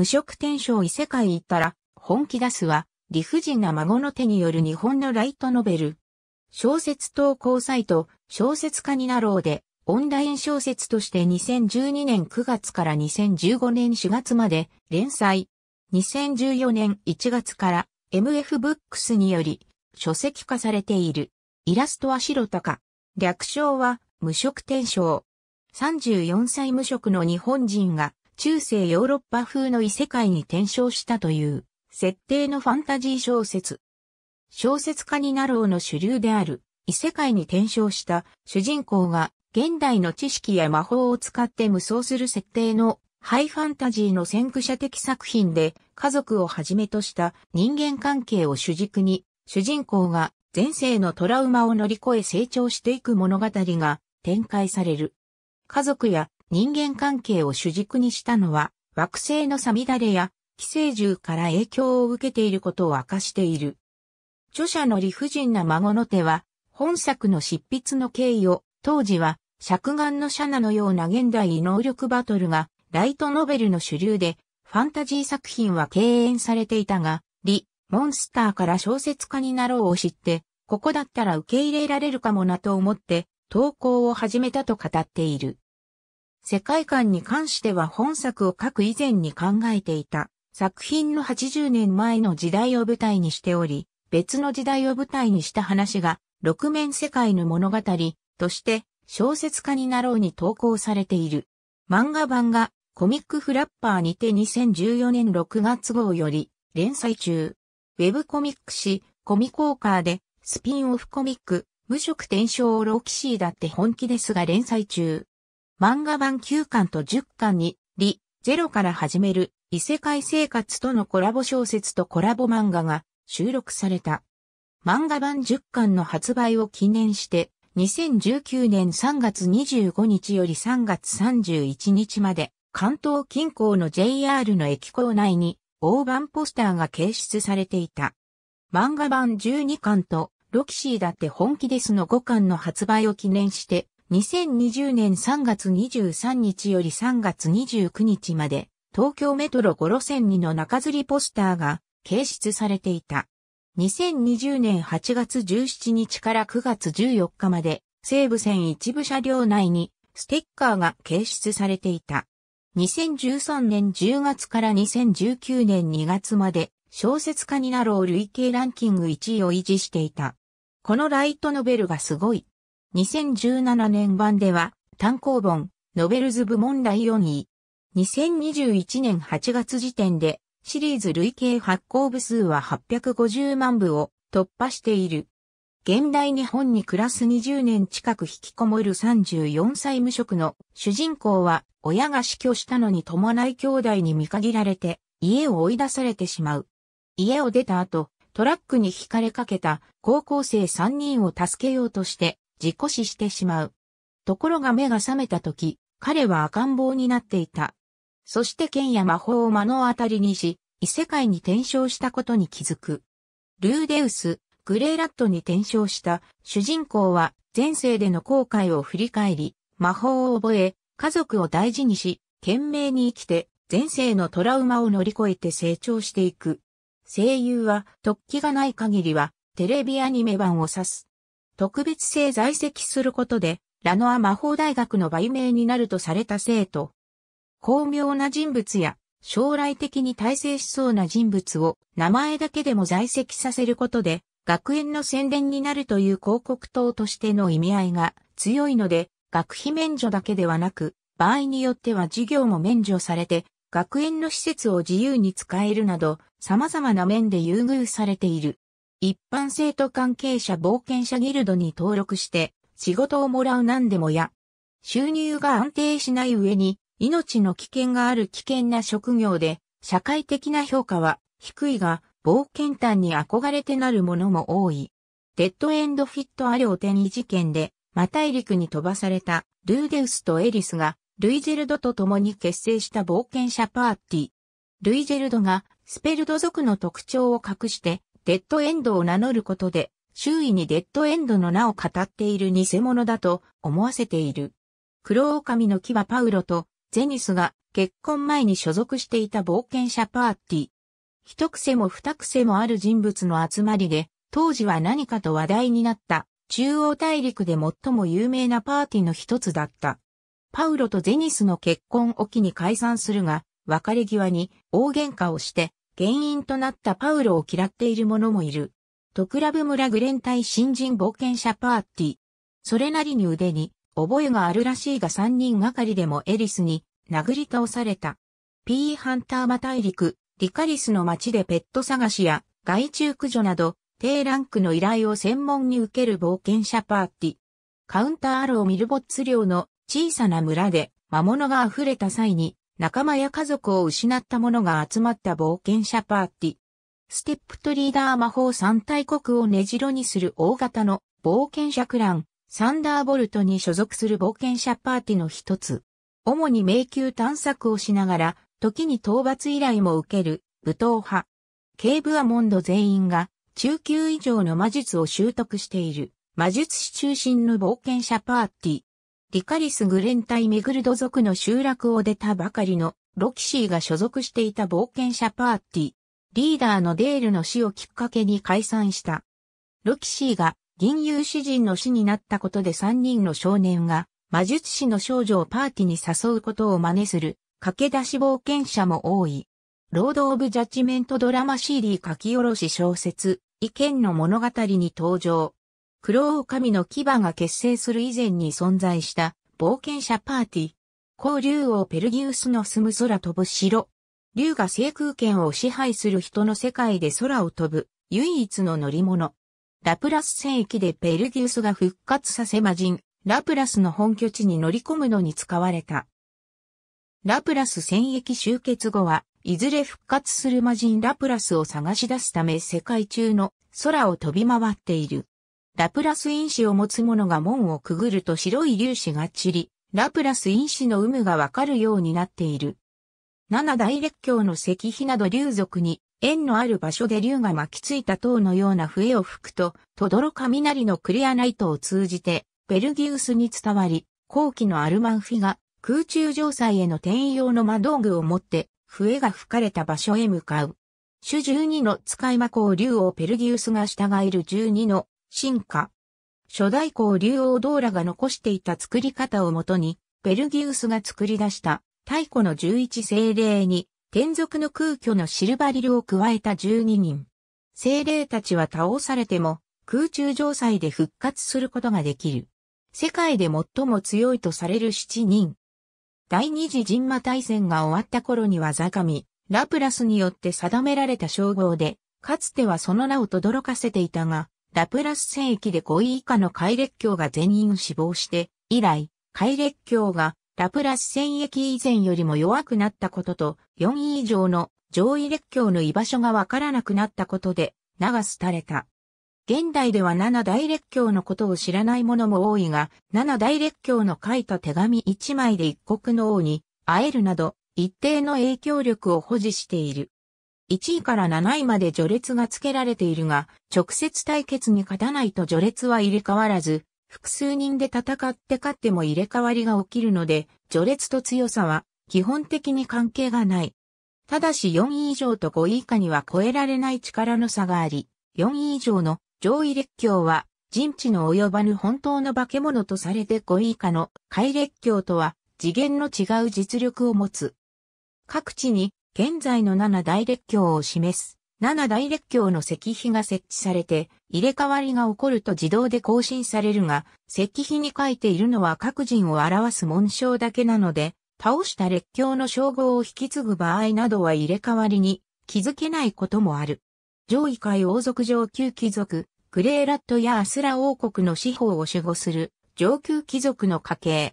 無職転生異世界行ったら、本気出すは、理不尽な孫の手による日本のライトノベル。小説投稿サイト、小説家になろうで、オンライン小説として2012年9月から2015年4月まで連載。2014年1月から MF ブックスにより書籍化されている。イラストは白鷹。略称は無職転生。34歳無職の日本人が中世ヨーロッパ風の異世界に転生したという、設定のファンタジー小説。小説家になろうの主流である、異世界に転生した主人公が、現代の知識や魔法を使って無双する設定のハイファンタジーの先駆者的作品で家族をはじめとした人間関係を主軸に主人公が前世のトラウマを乗り越え成長していく物語が展開される。家族や人間関係を主軸にしたのは、惑星のさみだれや、寄生獣から影響を受けていることを明かしている。著者の理不尽な孫の手は、本作の執筆の経緯を、当時は、尺眼のシャナのような現代能力バトルが、ライトノベルの主流で、ファンタジー作品は敬遠されていたが、リ、モンスターから小説家になろうを知って、ここだったら受け入れられるかもなと思って、投稿を始めたと語っている。世界観に関しては本作を書く以前に考えていた。作品の80年前の時代を舞台にしており、別の時代を舞台にした話が、六面世界の物語として小説家になろうに投稿されている。漫画版がコミックフラッパーにて2014年6月号より連載中。ウェブコミック誌コミコーカーでスピンオフコミック無職転生ロキシーだって本気ですが連載中。漫画版9巻と10巻に、リ、ゼロから始める異世界生活とのコラボ小説とコラボ漫画が収録された。漫画版10巻の発売を記念して、2019年3月25日より3月31日まで、関東近郊の JR の駅構内に、大判ポスターが掲出されていた。漫画版12巻と、ロキシーだって本気ですの5巻の発売を記念して、2020年3月23日より3月29日まで、東京メトロ5路線にの中吊りポスターが掲出されていた。2020年8月17日から9月14日まで、西武線一部車両内にステッカーが掲出されていた。2013年10月から2019年2月まで、小説家になろう累計ランキング1位を維持していた。このライトノベルがすごい2017年版では単行本、ノベルズ部門第4位。2021年8月時点でシリーズ累計発行部数は850万部を突破している。現代日本に暮らす20年近く引きこもる34歳無職の主人公は親が死去したのに伴い兄弟に見限られて家を追い出されてしまう。家を出た後、トラックに惹かれかけた高校生3人を助けようとして事故死してしまう。ところが目が覚めた時、彼は赤ん坊になっていた。そして剣や魔法を目の当たりにし、異世界に転生したことに気づく。ルーデウス、グレーラットに転生した主人公は前世での後悔を振り返り、魔法を覚え、家族を大事にし、懸命に生きて前世のトラウマを乗り越えて成長していく。声優は突起がない限りはテレビアニメ版を指す。特別性在籍することで、ラノア魔法大学の売名になるとされた生徒。巧妙な人物や、将来的に大成しそうな人物を名前だけでも在籍させることで、学園の宣伝になるという広告塔としての意味合いが強いので、学費免除だけではなく、場合によっては授業も免除されて、学園の施設を自由に使えるなど、様々な面で優遇されている。一般生徒関係者冒険者ギルドに登録して仕事をもらう何でもや、収入が安定しない上に命の危険がある危険な職業で社会的な評価は低いが冒険探に憧れてなるものも多い。デッドエンドフィットアレオテニ事件で、マ大陸に飛ばされたルーデウスとエリスがルイジェルドと共に結成した冒険者パーティー。ルイジェルドがスペルド族の特徴を隠してデッドエンドを名乗ることで、周囲にデッドエンドの名を語っている偽物だと思わせている。黒狼の木はパウロとゼニスが結婚前に所属していた冒険者パーティー。一癖も二癖もある人物の集まりで、当時は何かと話題になった中央大陸で最も有名なパーティーの一つだった。パウロとゼニスの結婚を機に解散するが、別れ際に大喧嘩をして原因となったパウロを嫌っている者もいる。トクラブ村グレン隊新人冒険者パーティー。それなりに腕に覚えがあるらしいが3人がかりでもエリスに殴り倒された。P ハンターマ大陸、リカリスの町でペット探しや害虫駆除など低ランクの依頼を専門に受ける冒険者パーティー。カウンターアローミルボッツ領の小さな村で魔物が溢れた際に仲間や家族を失った者が集まった冒険者パーティー。ステップトリーダー魔法三大国を根城にする大型の冒険者クラン、サンダーボルトに所属する冒険者パーティーの一つ。主に迷宮探索をしながら、時に討伐依頼も受ける、武闘派。ケーブアモンド全員が、中級以上の魔術を習得している、魔術師中心の冒険者パーティー。リカリス・グレン対メグルド族の集落を出たばかりのロキシーが所属していた冒険者パーティー、リーダーのデールの死をきっかけに解散した。ロキシーが銀遊詩人の死になったことで3人の少年が魔術師の少女をパーティーに誘うことを真似する駆け出し冒険者も多い。ロード・オブ・ジャッジメントドラマ CD 書き下ろし小説、意見の物語に登場。クロオオカミの牙が結成する以前に存在した冒険者パーティー。高竜王ペルギウスの住む空飛ぶ城。竜が制空権を支配する人の世界で空を飛ぶ唯一の乗り物。ラプラス戦役でペルギウスが復活させ魔人、ラプラスの本拠地に乗り込むのに使われた。ラプラス戦役終結後は、いずれ復活する魔人ラプラスを探し出すため世界中の空を飛び回っている。ラプラス因子を持つ者が門をくぐると白い粒子が散り、ラプラス因子の有無がわかるようになっている。七大列強の石碑など竜族に縁のある場所で竜が巻きついた塔のような笛を吹くと、とどろ雷のクリアナイトを通じて、ベルギウスに伝わり、後期のアルマンフィが空中城塞への転移用の魔道具を持って、笛が吹かれた場所へ向かう。主12の使い魔公竜をペルギウスが従える12の進化。初代公竜王ドーラが残していた作り方をもとに、ベルギウスが作り出した太古の11精霊に、天族の空虚のシルバリルを加えた12人。精霊たちは倒されても、空中城塞で復活することができる。世界で最も強いとされる7人。第二次人馬大戦が終わった頃にはザカミ、ラプラスによって定められた称号で、かつてはその名を轟かせていたが、ラプラス戦役で5位以下の海列強が全員死亡して、以来、海列強がラプラス戦役以前よりも弱くなったことと、4位以上の上位列強の居場所がわからなくなったことで、名が廃れた。現代では七大列強のことを知らない者も多いが、七大列強の書いた手紙一枚で一国の王に会えるなど、一定の影響力を保持している。1位から7位まで序列が付けられているが、直接対決に勝たないと序列は入れ替わらず、複数人で戦って勝っても入れ替わりが起きるので、序列と強さは基本的に関係がない。ただし4位以上と5位以下には超えられない力の差があり、4位以上の上位列強は人知の及ばぬ本当の化け物とされて5位以下の下位列強とは次元の違う実力を持つ。各地に現在の七大列強を示す、七大列強の石碑が設置されて、入れ替わりが起こると自動で更新されるが、石碑に書いているのは各人を表す紋章だけなので、倒した列強の称号を引き継ぐ場合などは入れ替わりに気づけないこともある。上位界王族上級貴族、グレーラットやアスラ王国の司法を守護する上級貴族の家系。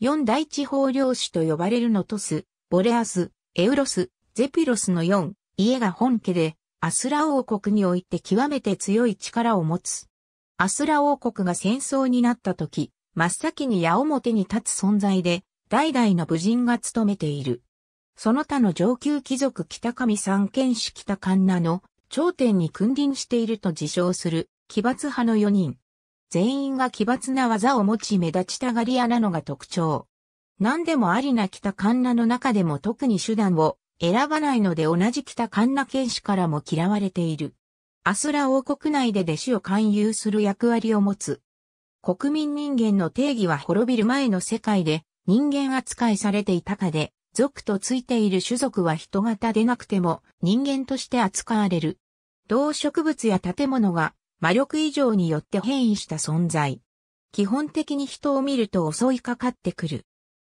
四大地方領主と呼ばれるのトス、ボレアス、エウロス、ゼピロスの4、家が本家で、アスラ王国において極めて強い力を持つ。アスラ王国が戦争になった時、真っ先に矢面に立つ存在で、代々の武人が務めている。その他の上級貴族北上三剣士北神奈の頂点に君臨していると自称する奇抜派の4人。全員が奇抜な技を持ち目立ちたがり屋なのが特徴。何でもありな北カンナの中でも特に手段を選ばないので同じ北カンナ剣士からも嫌われている。アスラ王国内で弟子を勧誘する役割を持つ。国民人間の定義は滅びる前の世界で人間扱いされていたかで、族とついている種族は人型でなくても人間として扱われる。動植物や建物が魔力以上によって変異した存在。基本的に人を見ると襲いかかってくる。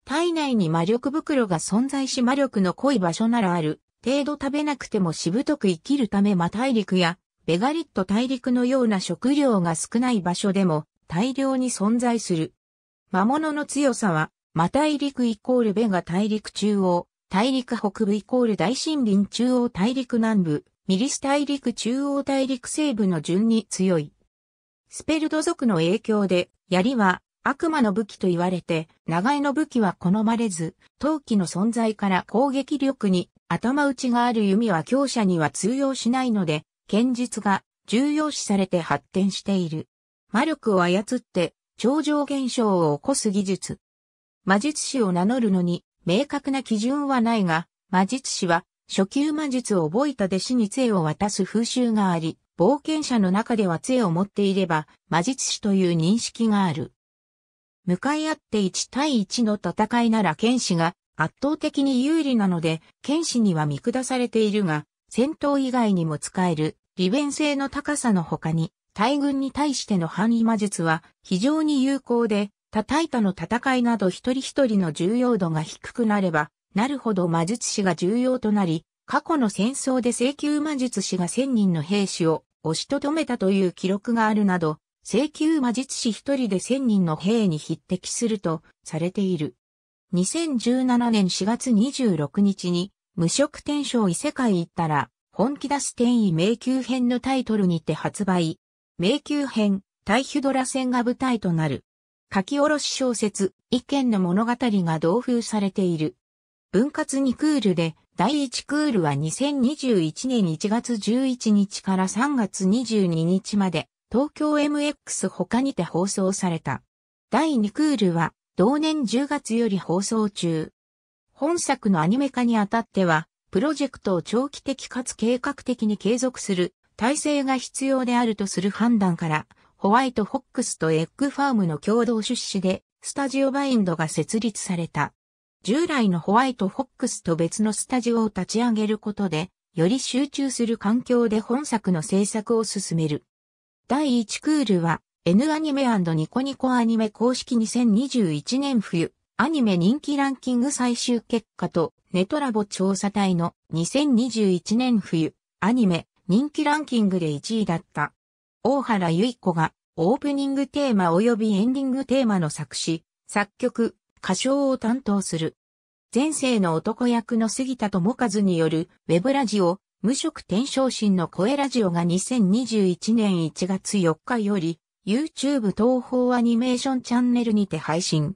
体内に魔力袋が存在し魔力の濃い場所ならある程度食べなくてもしぶとく生きるため魔大陸やベガリット大陸のような食料が少ない場所でも大量に存在する。魔物の強さは、魔大陸イコールベガ大陸中央、大陸北部イコール大森林中央大陸南部、ミリス大陸中央大陸西部の順に強い。スペルド族の影響で、槍は悪魔の武器と言われて、長江の武器は好まれず、陶器の存在から攻撃力に頭打ちがある弓は強者には通用しないので、剣術が重要視されて発展している。魔力を操って超常現象を起こす技術。魔術師を名乗るのに明確な基準はないが、魔術師は初級魔術を覚えた弟子に杖を渡す風習があり、冒険者の中では杖を持っていれば魔術師という認識がある。向かい合って1対1の戦いなら剣士が圧倒的に有利なので、剣士には見下されているが、戦闘以外にも使える利便性の高さの他に、大軍に対しての範囲魔術は非常に有効で、叩いたの戦いなど一人一人の重要度が低くなれば、なるほど魔術師が重要となり、過去の戦争で請求魔術師が1000人の兵士を押しとどめたという記録があるなど、請求魔術師一人で千人の兵に匹敵するとされている。2017年4月26日に無職転生異世界行ったら本気出す転移迷宮編のタイトルにて発売。迷宮編、大ヒュドラ戦が舞台となる。書き下ろし小説、一件の物語が同封されている。分割2クールで、第1クールは2021年1月11日から3月22日まで、東京 MX 他にて放送された。第2クールは同年10月より放送中。本作のアニメ化にあたっては、プロジェクトを長期的かつ計画的に継続する体制が必要であるとする判断から、ホワイトフォックスとエッグファームの共同出資で、スタジオバインドが設立された。従来のホワイトフォックスと別のスタジオを立ち上げることで、より集中する環境で本作の制作を進める。第1クールは N アニメニコニコアニメ公式2021年冬アニメ人気ランキング最終結果とネトラボ調査隊の2021年冬アニメ人気ランキングで1位だった。大原ゆい子がオープニングテーマ及びエンディングテーマの作詞、作曲、歌唱を担当する。前世の男役の杉田智和によるウェブラジオ無職転生心の声ラジオが2021年1月4日より、YouTube 東方アニメーションチャンネルにて配信。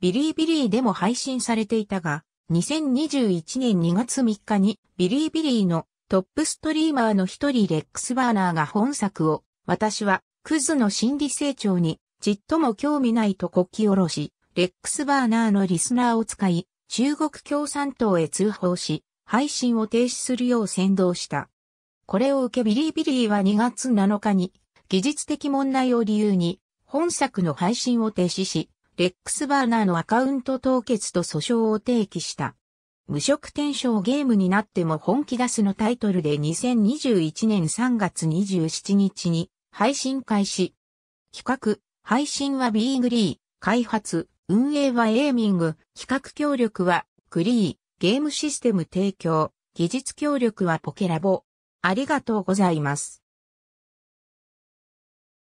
ビリービリーでも配信されていたが、2021年2月3日にビリービリーのトップストリーマーの一人レックスバーナーが本作を、私はクズの心理成長にちっとも興味ないとこき下ろし、レックスバーナーのリスナーを使い、中国共産党へ通報し、配信を停止するよう先導した。これを受けビリービリーは2月7日に技術的問題を理由に本作の配信を停止し、レックスバーナーのアカウント凍結と訴訟を提起した。無職転生ゲームになっても本気出すのタイトルで2021年3月27日に配信開始。企画、配信はビーグリー、開発、運営はエーミング、企画協力はグリー、ゲームシステム提供、技術協力はポケラボ。ありがとうございます。